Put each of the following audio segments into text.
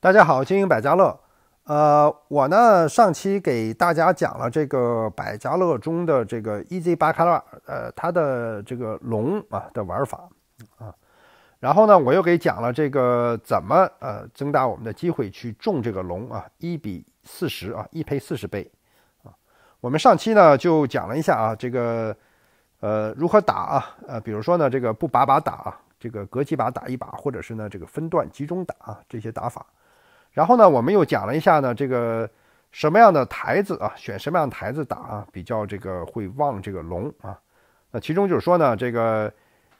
大家好，经营百家乐，呃，我呢上期给大家讲了这个百家乐中的这个 E Z 八卡拉，呃，它的这个龙啊的玩法啊，然后呢我又给讲了这个怎么呃增大我们的机会去中这个龙啊，一比四十啊，一赔四十倍啊。我们上期呢就讲了一下啊这个呃如何打啊，呃比如说呢这个不把把打啊，这个隔几把打一把，或者是呢这个分段集中打啊这些打法。然后呢，我们又讲了一下呢，这个什么样的台子啊，选什么样的台子打啊，比较这个会旺这个龙啊。那其中就是说呢，这个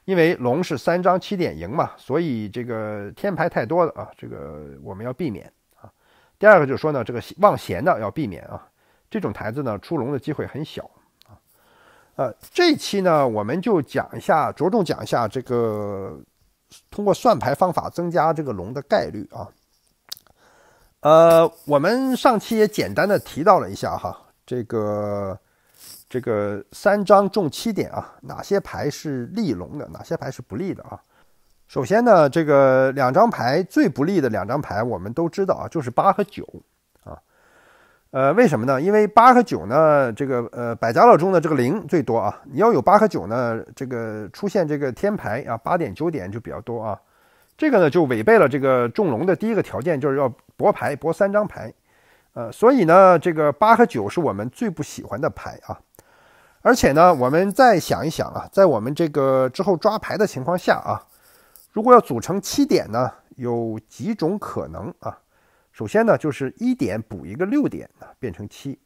因为龙是三张七点赢嘛，所以这个天牌太多的啊，这个我们要避免啊。第二个就是说呢，这个望闲的要避免啊，这种台子呢出龙的机会很小啊。呃，这期呢我们就讲一下，着重讲一下这个通过算牌方法增加这个龙的概率啊。呃，我们上期也简单的提到了一下哈，这个这个三张中七点啊，哪些牌是利龙的，哪些牌是不利的啊？首先呢，这个两张牌最不利的两张牌，我们都知道啊，就是八和九啊。呃，为什么呢？因为八和九呢，这个呃百家乐中的这个零最多啊，你要有八和九呢，这个出现这个天牌啊，八点九点就比较多啊。这个呢，就违背了这个中龙的第一个条件，就是要博牌，博三张牌，呃，所以呢，这个八和九是我们最不喜欢的牌啊。而且呢，我们再想一想啊，在我们这个之后抓牌的情况下啊，如果要组成七点呢，有几种可能啊？首先呢，就是一点补一个六点啊，变成七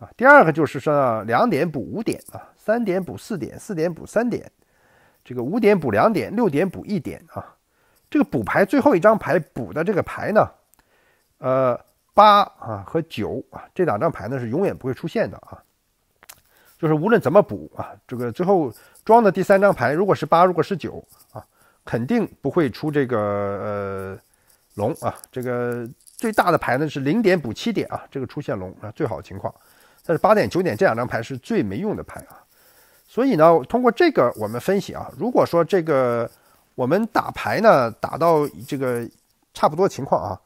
啊。第二个就是说两点补五点啊，三点补四点，四点补三点，这个五点补两点，六点补一点啊。这个补牌最后一张牌补的这个牌呢，呃，八啊和九啊这两张牌呢是永远不会出现的啊，就是无论怎么补啊，这个最后装的第三张牌如果是八，如果是九啊，肯定不会出这个呃龙啊。这个最大的牌呢是零点补七点啊，这个出现龙啊最好情况，但是八点九点这两张牌是最没用的牌啊。所以呢，通过这个我们分析啊，如果说这个。我们打牌呢，打到这个差不多情况啊，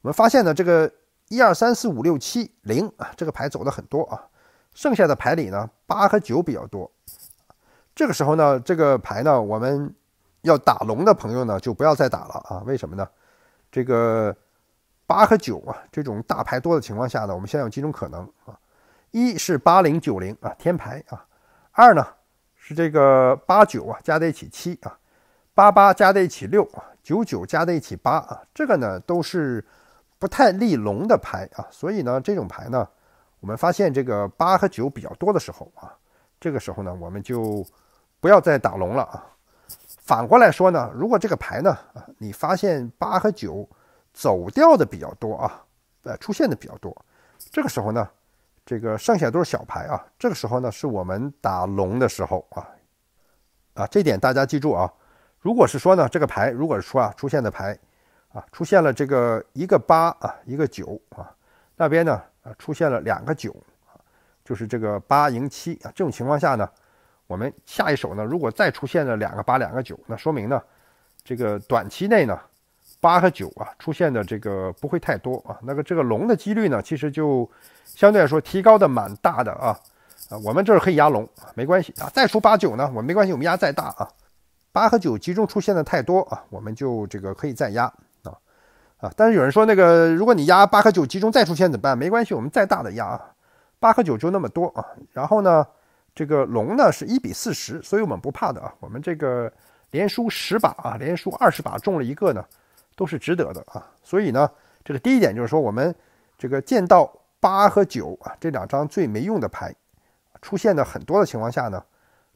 我们发现呢，这个一二三四五六七零啊，这个牌走的很多啊，剩下的牌里呢，八和九比较多。这个时候呢，这个牌呢，我们要打龙的朋友呢，就不要再打了啊。为什么呢？这个八和九啊，这种大牌多的情况下呢，我们在有几种可能啊：一是八零九零啊，天牌啊；二呢是这个八九啊，加在一起七啊。八八加在一起六，九九加在一起八啊，这个呢都是不太利龙的牌啊，所以呢这种牌呢，我们发现这个八和九比较多的时候啊，这个时候呢我们就不要再打龙了啊。反过来说呢，如果这个牌呢啊，你发现八和九走掉的比较多啊，呃出现的比较多，这个时候呢，这个剩下都是小牌啊，这个时候呢是我们打龙的时候啊，啊这点大家记住啊。如果是说呢，这个牌如果是说啊，出现的牌，啊出现了这个一个八啊，一个九啊，那边呢啊出现了两个九啊，就是这个八赢七啊，这种情况下呢，我们下一手呢，如果再出现了两个八两个九，那说明呢，这个短期内呢，八和九啊出现的这个不会太多啊，那个这个龙的几率呢，其实就相对来说提高的蛮大的啊啊，我们这儿可以压龙，没关系啊，再出八九呢，我没关系，我们压再大啊。八和九集中出现的太多啊，我们就这个可以再压啊啊！但是有人说那个，如果你压八和九集中再出现怎么办？没关系，我们再大的压，啊，八和九就那么多啊。然后呢，这个龙呢是一比四十，所以我们不怕的啊。我们这个连输十把啊，连输二十把中了一个呢，都是值得的啊。所以呢，这个第一点就是说，我们这个见到八和九啊这两张最没用的牌出现的很多的情况下呢。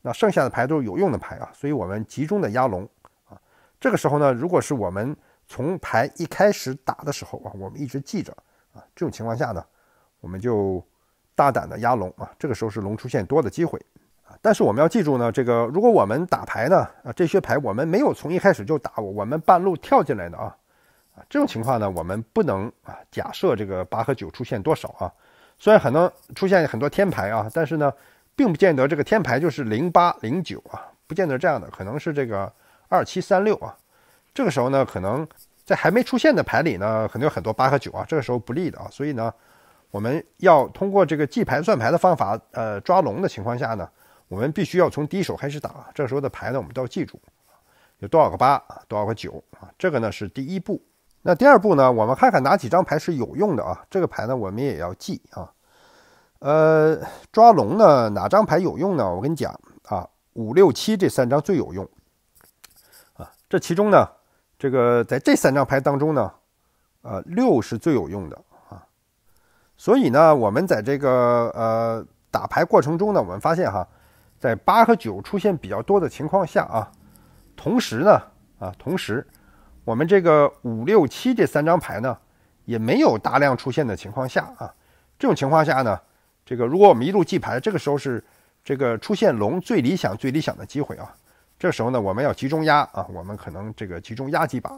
那剩下的牌都是有用的牌啊，所以我们集中的压龙啊。这个时候呢，如果是我们从牌一开始打的时候啊，我们一直记着啊，这种情况下呢，我们就大胆的压龙啊。这个时候是龙出现多的机会啊。但是我们要记住呢，这个如果我们打牌呢，啊这些牌我们没有从一开始就打，我我们半路跳进来的啊，啊这种情况呢，我们不能啊假设这个八和九出现多少啊。虽然可能出现很多天牌啊，但是呢。并不见得这个天牌就是零八零九啊，不见得这样的，可能是这个二七三六啊。这个时候呢，可能在还没出现的牌里呢，可能有很多八和九啊。这个时候不利的啊，所以呢，我们要通过这个记牌算牌的方法，呃，抓龙的情况下呢，我们必须要从第一手开始打。这个时候的牌呢，我们都要记住有多少个八，多少个九啊。这个呢是第一步。那第二步呢，我们看看哪几张牌是有用的啊。这个牌呢，我们也要记啊。呃，抓龙呢？哪张牌有用呢？我跟你讲啊，五六七这三张最有用。啊，这其中呢，这个在这三张牌当中呢，呃，六是最有用的啊。所以呢，我们在这个呃打牌过程中呢，我们发现哈，在八和九出现比较多的情况下啊，同时呢，啊，同时我们这个五六七这三张牌呢，也没有大量出现的情况下啊，这种情况下呢。这个如果我们一路记牌，这个时候是这个出现龙最理想、最理想的机会啊。这时候呢，我们要集中压啊，我们可能这个集中压几把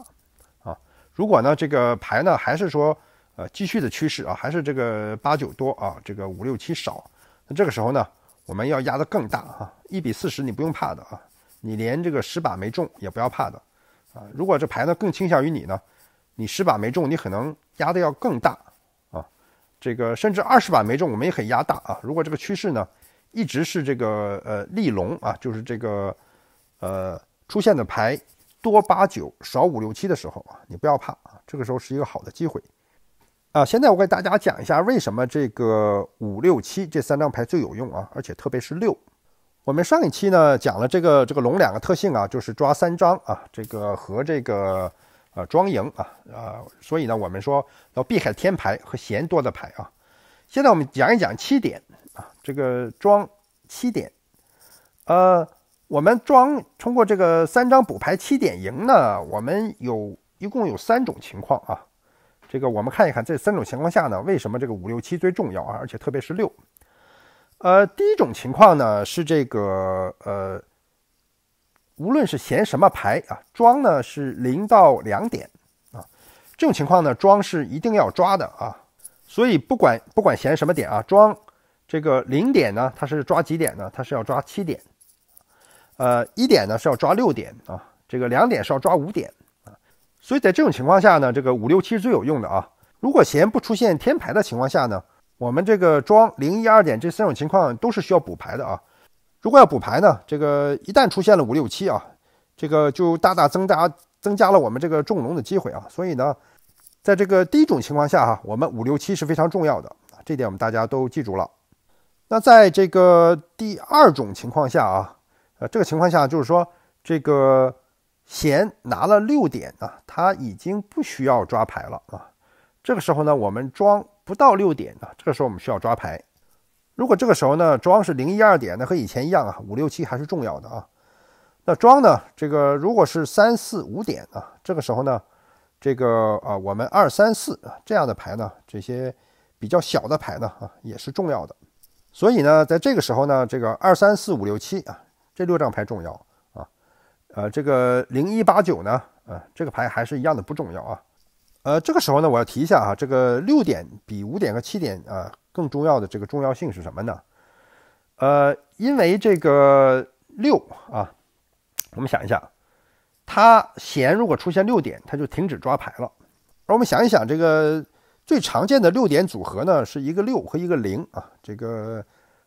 啊。如果呢这个牌呢还是说呃继续的趋势啊，还是这个八九多啊，这个五六七少，那这个时候呢，我们要压的更大哈，一比四十你不用怕的啊，你连这个十把没中也不要怕的啊。如果这牌呢更倾向于你呢，你十把没中，你可能压的要更大。这个甚至二十把没中，我们也很压大啊。如果这个趋势呢，一直是这个呃利龙啊，就是这个呃出现的牌多八九少五六七的时候啊，你不要怕啊，这个时候是一个好的机会啊。现在我给大家讲一下为什么这个五六七这三张牌最有用啊，而且特别是六。我们上一期呢讲了这个这个龙两个特性啊，就是抓三张啊，这个和这个。啊，装赢啊，呃，所以呢，我们说要避开天牌和闲多的牌啊。现在我们讲一讲七点啊，这个装七点，呃，我们装通过这个三张补牌七点赢呢，我们有一共有三种情况啊。这个我们看一看这三种情况下呢，为什么这个五六七最重要啊，而且特别是六。呃，第一种情况呢是这个呃。无论是闲什么牌啊，庄呢是零到两点啊，这种情况呢，庄是一定要抓的啊。所以不管不管闲什么点啊，庄这个零点呢，它是抓几点呢？它是要抓七点。呃，一点呢是要抓六点啊，这个两点是要抓五点啊。所以在这种情况下呢，这个五六七是最有用的啊。如果闲不出现天牌的情况下呢，我们这个庄零一二点这三种情况都是需要补牌的啊。如果要补牌呢？这个一旦出现了五六七啊，这个就大大增加增加了我们这个中龙的机会啊。所以呢，在这个第一种情况下哈，我们五六七是非常重要的啊，这点我们大家都记住了。那在这个第二种情况下啊，呃，这个情况下就是说，这个闲拿了六点啊，他已经不需要抓牌了啊。这个时候呢，我们装不到六点啊，这个时候我们需要抓牌。如果这个时候呢，庄是零一二点，那和以前一样啊，五六七还是重要的啊。那庄呢，这个如果是三四五点啊，这个时候呢，这个啊，我们二三四这样的牌呢，这些比较小的牌呢啊，也是重要的。所以呢，在这个时候呢，这个二三四五六七啊，这六张牌重要啊。呃，这个零一八九呢，呃，这个牌还是一样的不重要啊。呃，这个时候呢，我要提一下啊，这个六点比五点和七点啊。更重要的这个重要性是什么呢？呃，因为这个六啊，我们想一想，它弦如果出现六点，它就停止抓牌了。而我们想一想，这个最常见的六点组合呢，是一个六和一个零啊，这个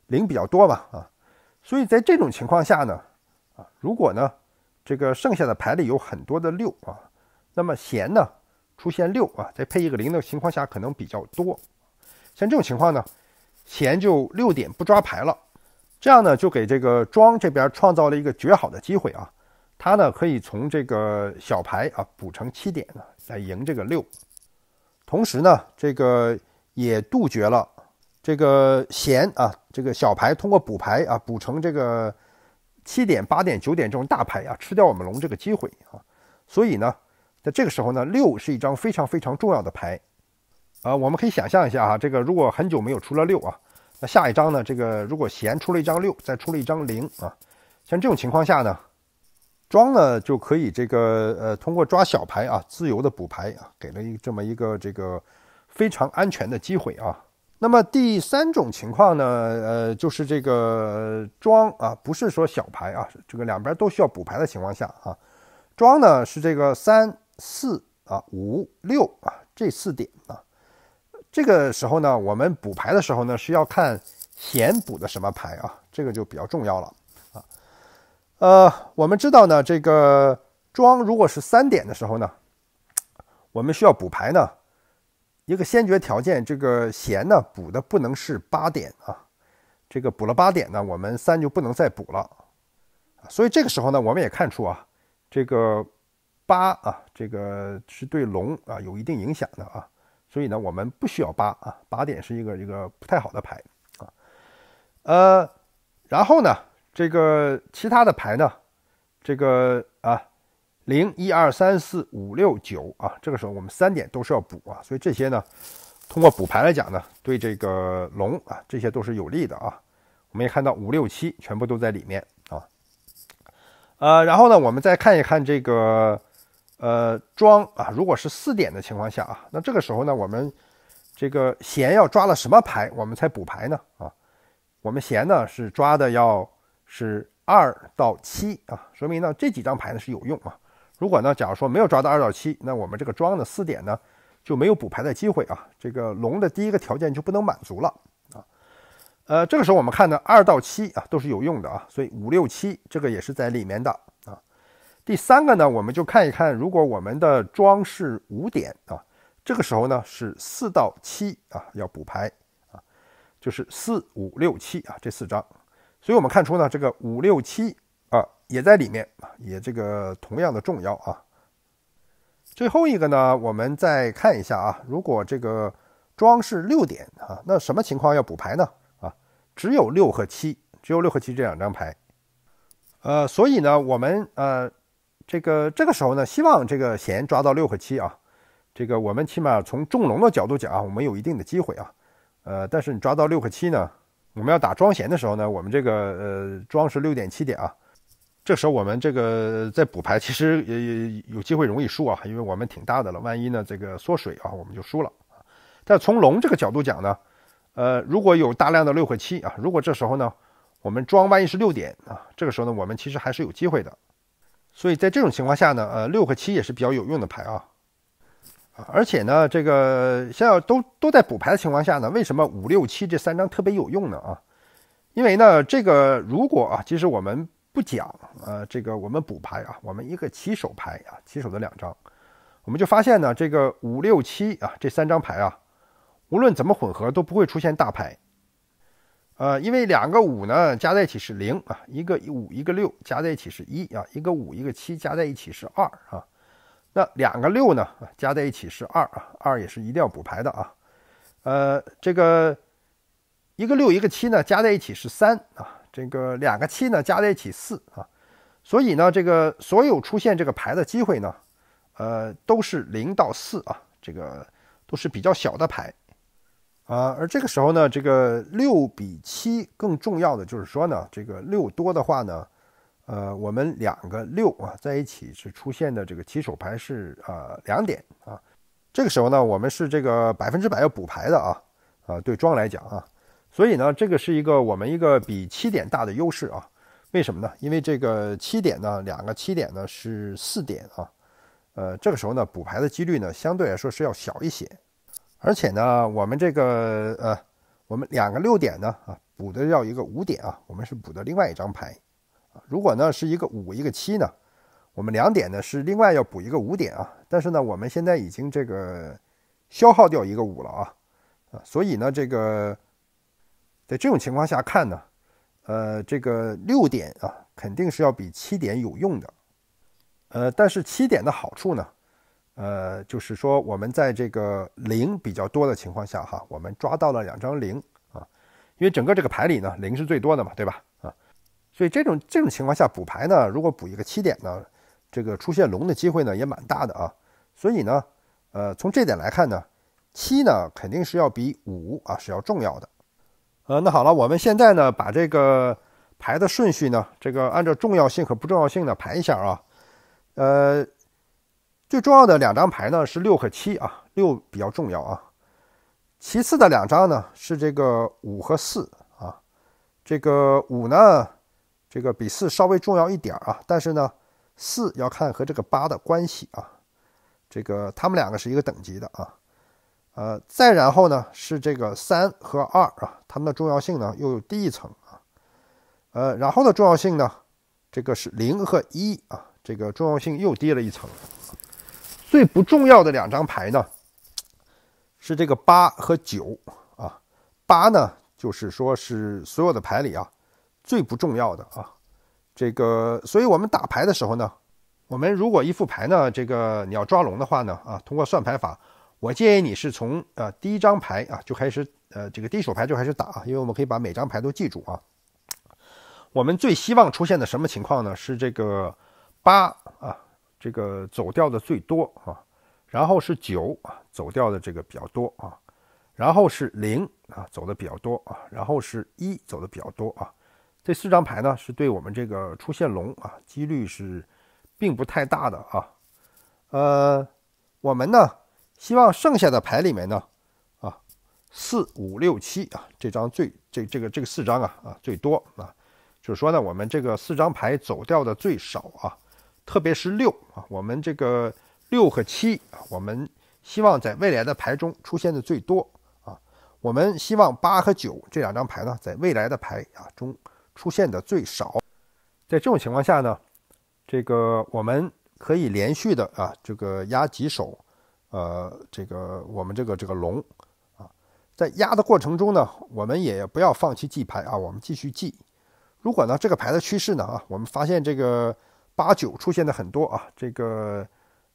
零比较多吧，啊，所以在这种情况下呢，啊，如果呢这个剩下的牌里有很多的六啊，那么弦呢出现六啊，再配一个零的情况下，可能比较多。像这种情况呢，闲就六点不抓牌了，这样呢就给这个庄这边创造了一个绝好的机会啊，他呢可以从这个小牌啊补成七点呢来赢这个六，同时呢这个也杜绝了这个闲啊这个小牌通过补牌啊补成这个七点八点九点这种大牌啊吃掉我们龙这个机会啊，所以呢，在这个时候呢六是一张非常非常重要的牌。啊，我们可以想象一下哈，这个如果很久没有出了六啊，那下一张呢？这个如果闲出了一张六，再出了一张零啊，像这种情况下呢，庄呢就可以这个呃通过抓小牌啊，自由的补牌啊，给了一个这么一个这个非常安全的机会啊。那么第三种情况呢，呃，就是这个庄啊，不是说小牌啊，这个两边都需要补牌的情况下啊，庄呢是这个三四啊五六啊这四点啊。这个时候呢，我们补牌的时候呢，是要看闲补的什么牌啊？这个就比较重要了啊。呃，我们知道呢，这个庄如果是三点的时候呢，我们需要补牌呢，一个先决条件，这个弦呢补的不能是八点啊。这个补了八点呢，我们三就不能再补了。所以这个时候呢，我们也看出啊，这个八啊，这个是对龙啊有一定影响的啊。所以呢，我们不需要八啊，八点是一个一个不太好的牌啊，呃，然后呢，这个其他的牌呢，这个啊，零一二三四五六九啊，这个时候我们三点都是要补啊，所以这些呢，通过补牌来讲呢，对这个龙啊，这些都是有利的啊。我们也看到五六七全部都在里面啊，呃，然后呢，我们再看一看这个。呃，庄啊，如果是四点的情况下啊，那这个时候呢，我们这个弦要抓了什么牌，我们才补牌呢？啊，我们弦呢是抓的要是二到七啊，说明呢这几张牌呢是有用啊。如果呢，假如说没有抓到二到七，那我们这个庄的四点呢就没有补牌的机会啊。这个龙的第一个条件就不能满足了啊。呃，这个时候我们看呢，二到七啊都是有用的啊，所以五六七这个也是在里面的。第三个呢，我们就看一看，如果我们的庄是五点啊，这个时候呢是四到七啊，要补牌啊，就是四五六七啊这四张，所以我们看出呢这个五六七啊也在里面啊，也这个同样的重要啊。最后一个呢，我们再看一下啊，如果这个庄是六点啊，那什么情况要补牌呢？啊，只有六和七，只有六和七这两张牌，呃，所以呢我们呃。这个这个时候呢，希望这个弦抓到六和七啊。这个我们起码从重龙的角度讲啊，我们有一定的机会啊。呃，但是你抓到六和七呢，我们要打庄弦的时候呢，我们这个呃庄是六点七点啊。这时候我们这个在补牌，其实也有机会容易输啊，因为我们挺大的了，万一呢这个缩水啊，我们就输了。但从龙这个角度讲呢，呃，如果有大量的六和七啊，如果这时候呢我们庄万一是六点啊，这个时候呢我们其实还是有机会的。所以在这种情况下呢，呃，六和七也是比较有用的牌啊，而且呢，这个像都都在补牌的情况下呢，为什么五六七这三张特别有用呢？啊，因为呢，这个如果啊，其实我们不讲，呃，这个我们补牌啊，我们一个起手牌啊，起手的两张，我们就发现呢，这个五六七啊这三张牌啊，无论怎么混合都不会出现大牌。呃，因为两个五呢加在一起是零啊，一个五一个六加在一起是一啊，一个五一个七加在一起是二啊，那两个六呢加在一起是二啊，二也是一定要补牌的啊，呃，这个一个六一个七呢加在一起是三啊，这个两个七呢加在一起四啊，所以呢这个所有出现这个牌的机会呢，呃都是零到四啊，这个都是比较小的牌。啊，而这个时候呢，这个六比七更重要的就是说呢，这个六多的话呢，呃，我们两个六啊在一起是出现的这个起手牌是啊两点啊，这个时候呢，我们是这个百分之百要补牌的啊啊对庄来讲啊，所以呢，这个是一个我们一个比七点大的优势啊，为什么呢？因为这个七点呢，两个七点呢是四点啊，呃，这个时候呢补牌的几率呢相对来说是要小一些。而且呢，我们这个呃，我们两个六点呢啊，补的要一个五点啊，我们是补的另外一张牌。如果呢是一个五一个七呢，我们两点呢是另外要补一个五点啊。但是呢，我们现在已经这个消耗掉一个五了啊啊，所以呢，这个在这种情况下看呢，呃，这个六点啊，肯定是要比七点有用的。呃，但是七点的好处呢？呃，就是说我们在这个零比较多的情况下哈，我们抓到了两张零啊，因为整个这个牌里呢零是最多的嘛，对吧？啊，所以这种这种情况下补牌呢，如果补一个七点呢，这个出现龙的机会呢也蛮大的啊，所以呢，呃，从这点来看呢，七呢肯定是要比五啊是要重要的，呃，那好了，我们现在呢把这个牌的顺序呢，这个按照重要性和不重要性呢排一下啊，呃。最重要的两张牌呢是六和七啊，六比较重要啊，其次的两张呢是这个五和四啊，这个五呢这个比四稍微重要一点啊，但是呢四要看和这个八的关系啊，这个他们两个是一个等级的啊，呃，再然后呢是这个三和二啊，它们的重要性呢又有低一层啊，呃，然后的重要性呢这个是零和一啊，这个重要性又低了一层。最不重要的两张牌呢，是这个八和九啊。八呢，就是说是所有的牌里啊，最不重要的啊。这个，所以我们打牌的时候呢，我们如果一副牌呢，这个你要抓龙的话呢，啊，通过算牌法，我建议你是从呃第一张牌啊就开始，呃，这个第一手牌就开始打，因为我们可以把每张牌都记住啊。我们最希望出现的什么情况呢？是这个八啊。这个走掉的最多啊，然后是九啊走掉的这个比较多啊，然后是零啊走的比较多啊，然后是一走的比较多啊，这四张牌呢是对我们这个出现龙啊几率是并不太大的啊，呃，我们呢希望剩下的牌里面呢啊四五六七啊这张最这这个这个四张啊啊最多啊，就是说呢我们这个四张牌走掉的最少啊。特别是六啊，我们这个六和七啊，我们希望在未来的牌中出现的最多啊。我们希望八和九这两张牌呢，在未来的牌啊中出现的最少。在这种情况下呢，这个我们可以连续的啊，这个压几手，呃，这个我们这个这个龙啊，在压的过程中呢，我们也不要放弃记牌啊，我们继续记。如果呢这个牌的趋势呢啊，我们发现这个。八九出现的很多啊，这个，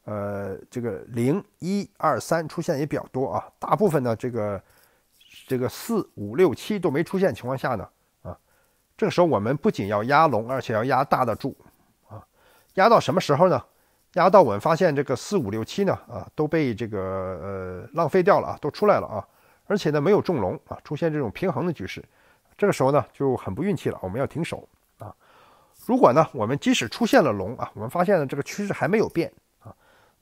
呃，这个零一二三出现也比较多啊，大部分呢，这个，这个四五六七都没出现情况下呢，啊，这个时候我们不仅要压龙，而且要压大的柱啊，压到什么时候呢？压到我们发现这个四五六七呢，啊，都被这个呃浪费掉了啊，都出来了啊，而且呢没有中龙啊，出现这种平衡的局势，这个时候呢就很不运气了，我们要停手。如果呢，我们即使出现了龙啊，我们发现呢这个趋势还没有变啊，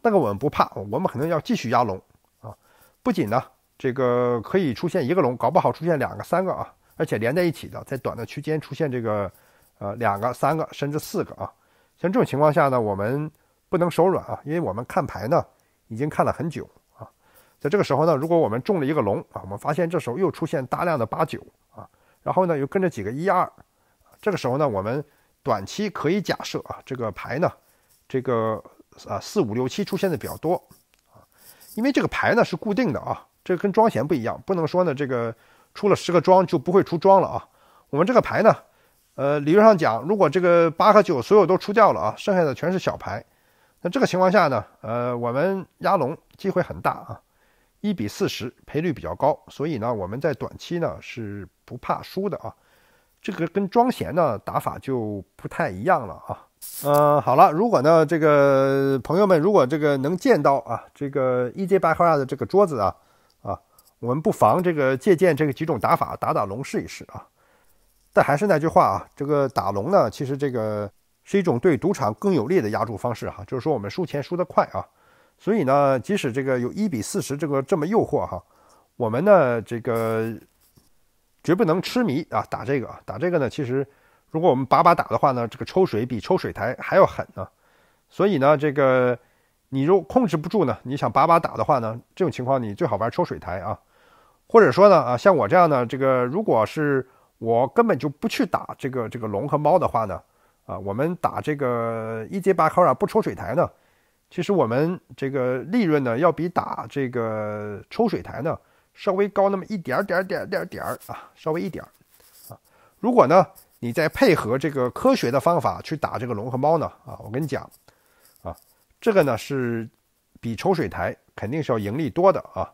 那个我们不怕，我们肯定要继续压龙啊。不仅呢，这个可以出现一个龙，搞不好出现两个、三个啊，而且连在一起的，在短的区间出现这个，呃，两个、三个甚至四个啊。像这种情况下呢，我们不能手软啊，因为我们看牌呢已经看了很久啊。在这个时候呢，如果我们中了一个龙啊，我们发现这时候又出现大量的八九啊，然后呢又跟着几个一二，这个时候呢我们。短期可以假设啊，这个牌呢，这个啊四五六七出现的比较多啊，因为这个牌呢是固定的啊，这跟庄闲不一样，不能说呢这个出了十个庄就不会出庄了啊。我们这个牌呢，呃，理论上讲，如果这个八和九所有都出掉了啊，剩下的全是小牌，那这个情况下呢，呃，我们压龙机会很大啊，一比四十赔率比较高，所以呢，我们在短期呢是不怕输的啊。这个跟庄闲呢打法就不太一样了啊。嗯，好了，如果呢这个朋友们如果这个能见到啊这个 e j 白花的这个桌子啊啊，我们不妨这个借鉴这个几种打法打打龙试一试啊。但还是那句话啊，这个打龙呢其实这个是一种对赌场更有利的压注方式哈，就是说我们输钱输得快啊。所以呢，即使这个有一比四十这个这么诱惑哈，我们呢这个。绝不能痴迷啊！打这个，打这个呢，其实，如果我们把把打的话呢，这个抽水比抽水台还要狠呢。所以呢，这个你如果控制不住呢，你想把把打的话呢，这种情况你最好玩抽水台啊。或者说呢，啊，像我这样呢，这个如果是我根本就不去打这个这个龙和猫的话呢，啊，我们打这个一阶八卡啊，不抽水台呢，其实我们这个利润呢，要比打这个抽水台呢。稍微高那么一点点儿点儿点儿点儿啊，稍微一点儿，啊，如果呢，你再配合这个科学的方法去打这个龙和猫呢，啊，我跟你讲，啊，这个呢是比抽水台肯定是要盈利多的啊。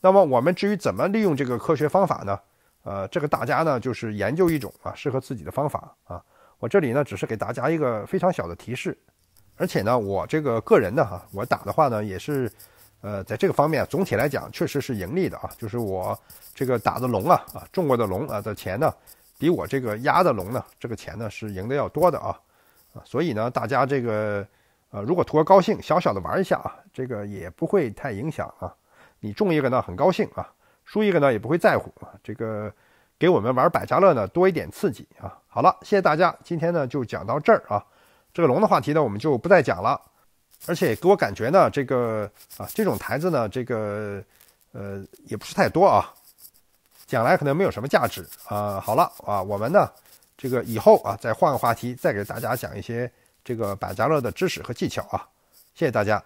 那么我们至于怎么利用这个科学方法呢？呃，这个大家呢就是研究一种啊适合自己的方法啊。我这里呢只是给大家一个非常小的提示，而且呢我这个个人的哈，我打的话呢也是。呃，在这个方面，总体来讲确实是盈利的啊。就是我这个打的龙啊，啊中过的龙啊的钱呢，比我这个压的龙呢，这个钱呢是赢的要多的啊。啊，所以呢，大家这个，呃，如果图个高兴，小小的玩一下啊，这个也不会太影响啊。你中一个呢，很高兴啊；输一个呢，也不会在乎啊。这个给我们玩百家乐呢多一点刺激啊。好了，谢谢大家，今天呢就讲到这儿啊。这个龙的话题呢，我们就不再讲了。而且给我感觉呢，这个啊，这种台子呢，这个，呃，也不是太多啊，将来可能没有什么价值啊。好了啊，我们呢，这个以后啊，再换个话题，再给大家讲一些这个百家乐的知识和技巧啊。谢谢大家。